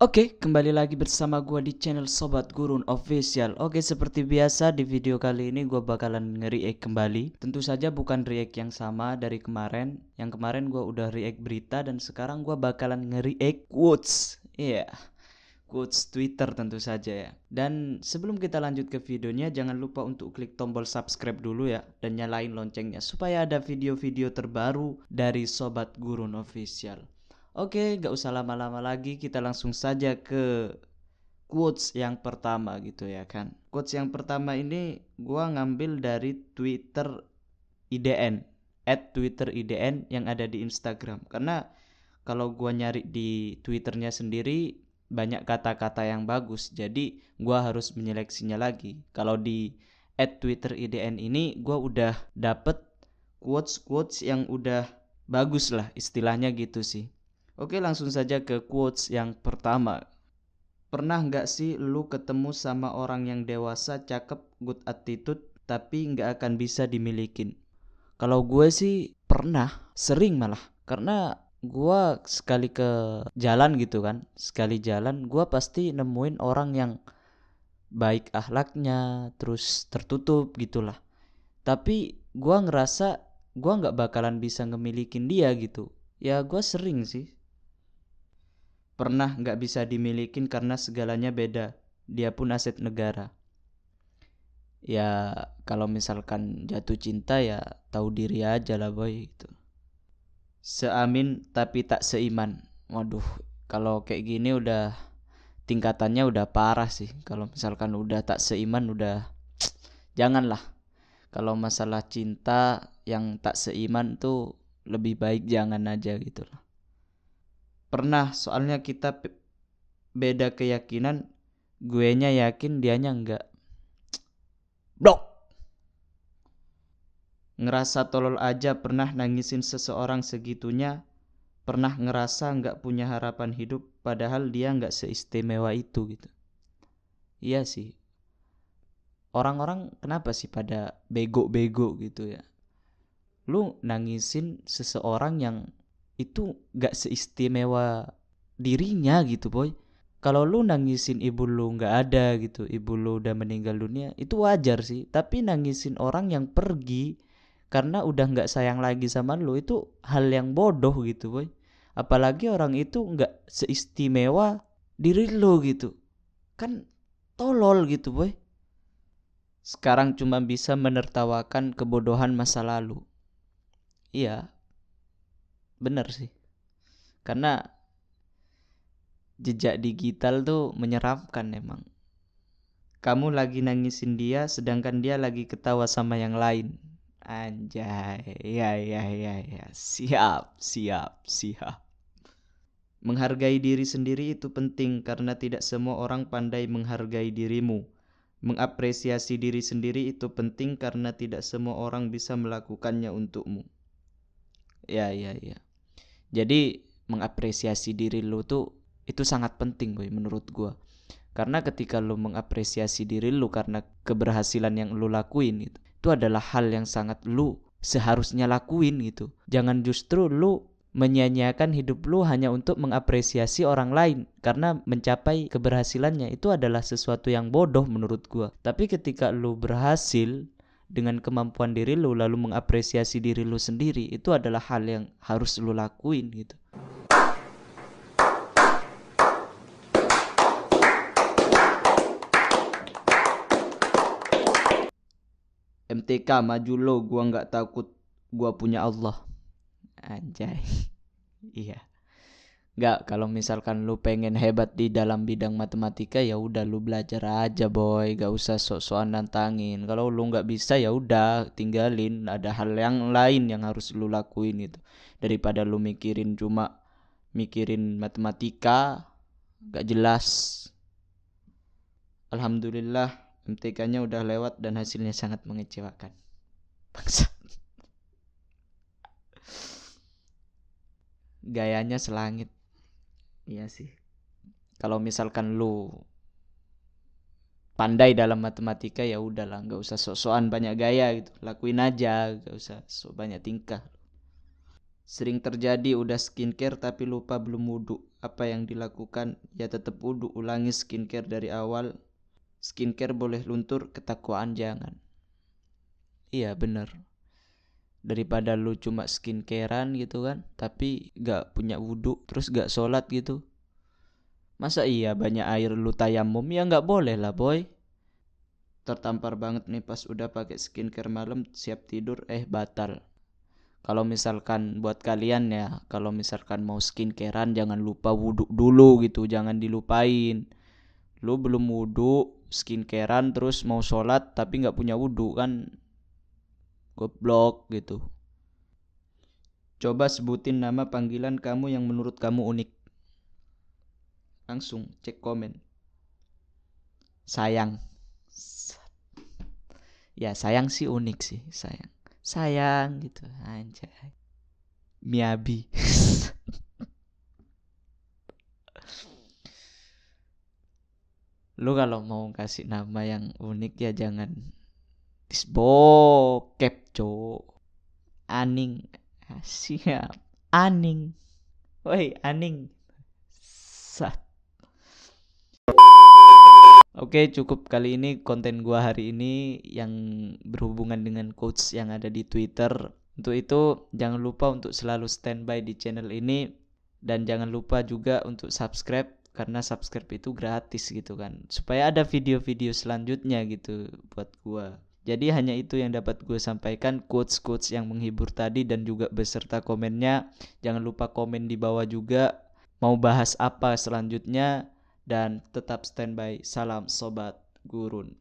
Oke, okay, kembali lagi bersama gue di channel Sobat Gurun Official Oke, okay, seperti biasa di video kali ini gue bakalan nge-react kembali Tentu saja bukan react yang sama dari kemarin Yang kemarin gue udah react berita dan sekarang gue bakalan nge-react quotes Iya, yeah. quotes Twitter tentu saja ya Dan sebelum kita lanjut ke videonya jangan lupa untuk klik tombol subscribe dulu ya Dan nyalain loncengnya supaya ada video-video terbaru dari Sobat Gurun Official Oke, gak usah lama-lama lagi, kita langsung saja ke quotes yang pertama gitu ya kan. Quotes yang pertama ini gue ngambil dari Twitter IDN, at Twitter IDN yang ada di Instagram. Karena kalau gue nyari di Twitternya sendiri banyak kata-kata yang bagus, jadi gue harus menyeleksinya lagi. Kalau di at Twitter IDN ini gue udah dapet quotes-quotes yang udah bagus lah istilahnya gitu sih Oke langsung saja ke quotes yang pertama. Pernah nggak sih lu ketemu sama orang yang dewasa, cakep, good attitude, tapi nggak akan bisa dimilikin? Kalau gue sih pernah, sering malah. Karena gue sekali ke jalan gitu kan, sekali jalan gue pasti nemuin orang yang baik ahlaknya, terus tertutup gitulah. Tapi gue ngerasa gue nggak bakalan bisa ngemilikin dia gitu. Ya gue sering sih pernah nggak bisa dimilikin karena segalanya beda. Dia pun aset negara. Ya kalau misalkan jatuh cinta ya tahu diri aja lah boy itu Seamin tapi tak seiman. Waduh, kalau kayak gini udah tingkatannya udah parah sih. Kalau misalkan udah tak seiman udah janganlah. Kalau masalah cinta yang tak seiman tuh lebih baik jangan aja gitu loh pernah soalnya kita beda keyakinan gue nya yakin dia nya enggak blok ngerasa tolol aja pernah nangisin seseorang segitunya pernah ngerasa nggak punya harapan hidup padahal dia nggak seistimewa itu gitu iya sih orang-orang kenapa sih pada bego-bego gitu ya lu nangisin seseorang yang itu gak seistimewa dirinya gitu boy kalau lu nangisin ibu lu nggak ada gitu ibu lu udah meninggal dunia itu wajar sih tapi nangisin orang yang pergi karena udah nggak sayang lagi sama lu itu hal yang bodoh gitu boy apalagi orang itu nggak seistimewa diri lu gitu kan tolol gitu boy sekarang cuma bisa menertawakan kebodohan masa lalu iya bener sih karena jejak digital tuh menyeramkan emang kamu lagi nangisin dia sedangkan dia lagi ketawa sama yang lain anjay ya ya ya ya siap siap siap menghargai diri sendiri itu penting karena tidak semua orang pandai menghargai dirimu mengapresiasi diri sendiri itu penting karena tidak semua orang bisa melakukannya untukmu ya ya ya jadi mengapresiasi diri lu tuh itu sangat penting boy menurut gua. Karena ketika lu mengapresiasi diri lu karena keberhasilan yang lu lakuin itu, itu adalah hal yang sangat lu seharusnya lakuin gitu. Jangan justru lu menyanyiakan hidup lu hanya untuk mengapresiasi orang lain karena mencapai keberhasilannya itu adalah sesuatu yang bodoh menurut gua. Tapi ketika lu berhasil dengan kemampuan diri lu lalu mengapresiasi diri lu sendiri itu adalah hal yang harus lu lakuin gitu. MTK maju lo gua nggak takut gua punya Allah anjay iya Enggak, kalau misalkan lu pengen hebat di dalam bidang matematika ya udah lu belajar aja boy, gak usah sok-sokan nantangin. Kalau lu nggak bisa ya udah tinggalin, ada hal yang lain yang harus lu lakuin itu daripada lu mikirin cuma mikirin matematika gak jelas. Alhamdulillah MTK-nya udah lewat dan hasilnya sangat mengecewakan. Bangsa. Gayanya selangit Iya sih. Kalau misalkan lu pandai dalam matematika ya udahlah nggak usah sok-sokan banyak gaya gitu lakuin aja nggak usah sok banyak tingkah sering terjadi udah skincare tapi lupa belum wudhu apa yang dilakukan ya tetap wudhu ulangi skincare dari awal skincare boleh luntur ketakwaan jangan iya bener daripada lu cuma skincarean gitu kan tapi gak punya wudhu terus gak sholat gitu masa iya banyak air lu tayamum ya nggak boleh lah boy tertampar banget nih pas udah pakai skincare malam siap tidur eh batal kalau misalkan buat kalian ya kalau misalkan mau skincarean jangan lupa wudhu dulu gitu jangan dilupain lu belum wudhu skincarean terus mau sholat tapi nggak punya wudhu kan goblok gitu. Coba sebutin nama panggilan kamu yang menurut kamu unik. Langsung cek komen. Sayang. Ya sayang sih unik sih, sayang. Sayang gitu, anjay. Miabi. lu kalau mau kasih nama yang unik ya jangan Tis bokep, cok. Aning. Ah, siap. Aning. Woi, aning. Sat. Oke, cukup kali ini konten gua hari ini yang berhubungan dengan coach yang ada di Twitter. Untuk itu, jangan lupa untuk selalu standby di channel ini dan jangan lupa juga untuk subscribe karena subscribe itu gratis gitu kan. Supaya ada video-video selanjutnya gitu buat gua. Jadi hanya itu yang dapat gue sampaikan quotes-quotes yang menghibur tadi dan juga beserta komennya. Jangan lupa komen di bawah juga mau bahas apa selanjutnya dan tetap standby. Salam sobat gurun.